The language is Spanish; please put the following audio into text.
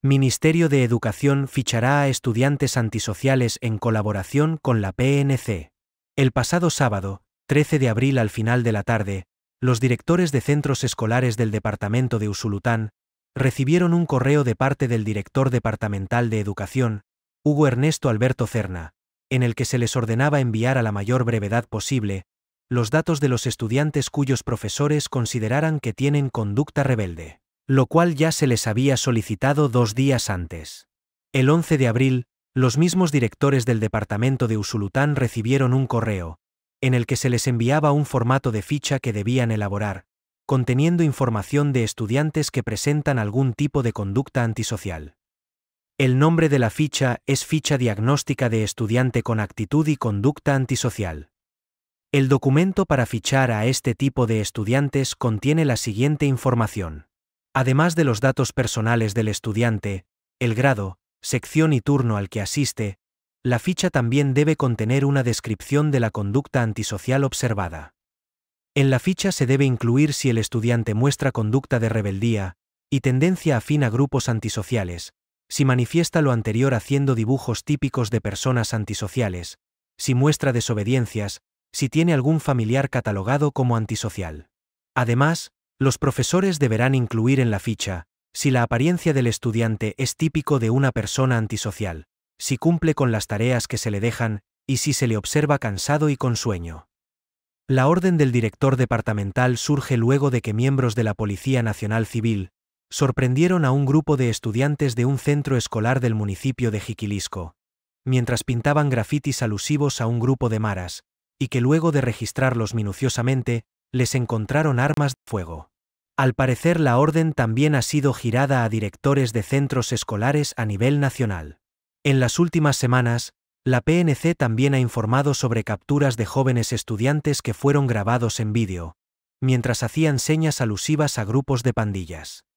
Ministerio de Educación fichará a estudiantes antisociales en colaboración con la PNC. El pasado sábado, 13 de abril al final de la tarde, los directores de centros escolares del departamento de Usulután recibieron un correo de parte del director departamental de Educación, Hugo Ernesto Alberto Cerna, en el que se les ordenaba enviar a la mayor brevedad posible los datos de los estudiantes cuyos profesores consideraran que tienen conducta rebelde lo cual ya se les había solicitado dos días antes. El 11 de abril, los mismos directores del departamento de Usulután recibieron un correo, en el que se les enviaba un formato de ficha que debían elaborar, conteniendo información de estudiantes que presentan algún tipo de conducta antisocial. El nombre de la ficha es Ficha Diagnóstica de Estudiante con Actitud y Conducta Antisocial. El documento para fichar a este tipo de estudiantes contiene la siguiente información además de los datos personales del estudiante, el grado, sección y turno al que asiste, la ficha también debe contener una descripción de la conducta antisocial observada. En la ficha se debe incluir si el estudiante muestra conducta de rebeldía y tendencia afín a grupos antisociales, si manifiesta lo anterior haciendo dibujos típicos de personas antisociales, si muestra desobediencias, si tiene algún familiar catalogado como antisocial. Además, los profesores deberán incluir en la ficha si la apariencia del estudiante es típico de una persona antisocial, si cumple con las tareas que se le dejan y si se le observa cansado y con sueño. La orden del director departamental surge luego de que miembros de la Policía Nacional Civil sorprendieron a un grupo de estudiantes de un centro escolar del municipio de Jiquilisco, mientras pintaban grafitis alusivos a un grupo de maras, y que luego de registrarlos minuciosamente, les encontraron armas de fuego. Al parecer la orden también ha sido girada a directores de centros escolares a nivel nacional. En las últimas semanas, la PNC también ha informado sobre capturas de jóvenes estudiantes que fueron grabados en vídeo, mientras hacían señas alusivas a grupos de pandillas.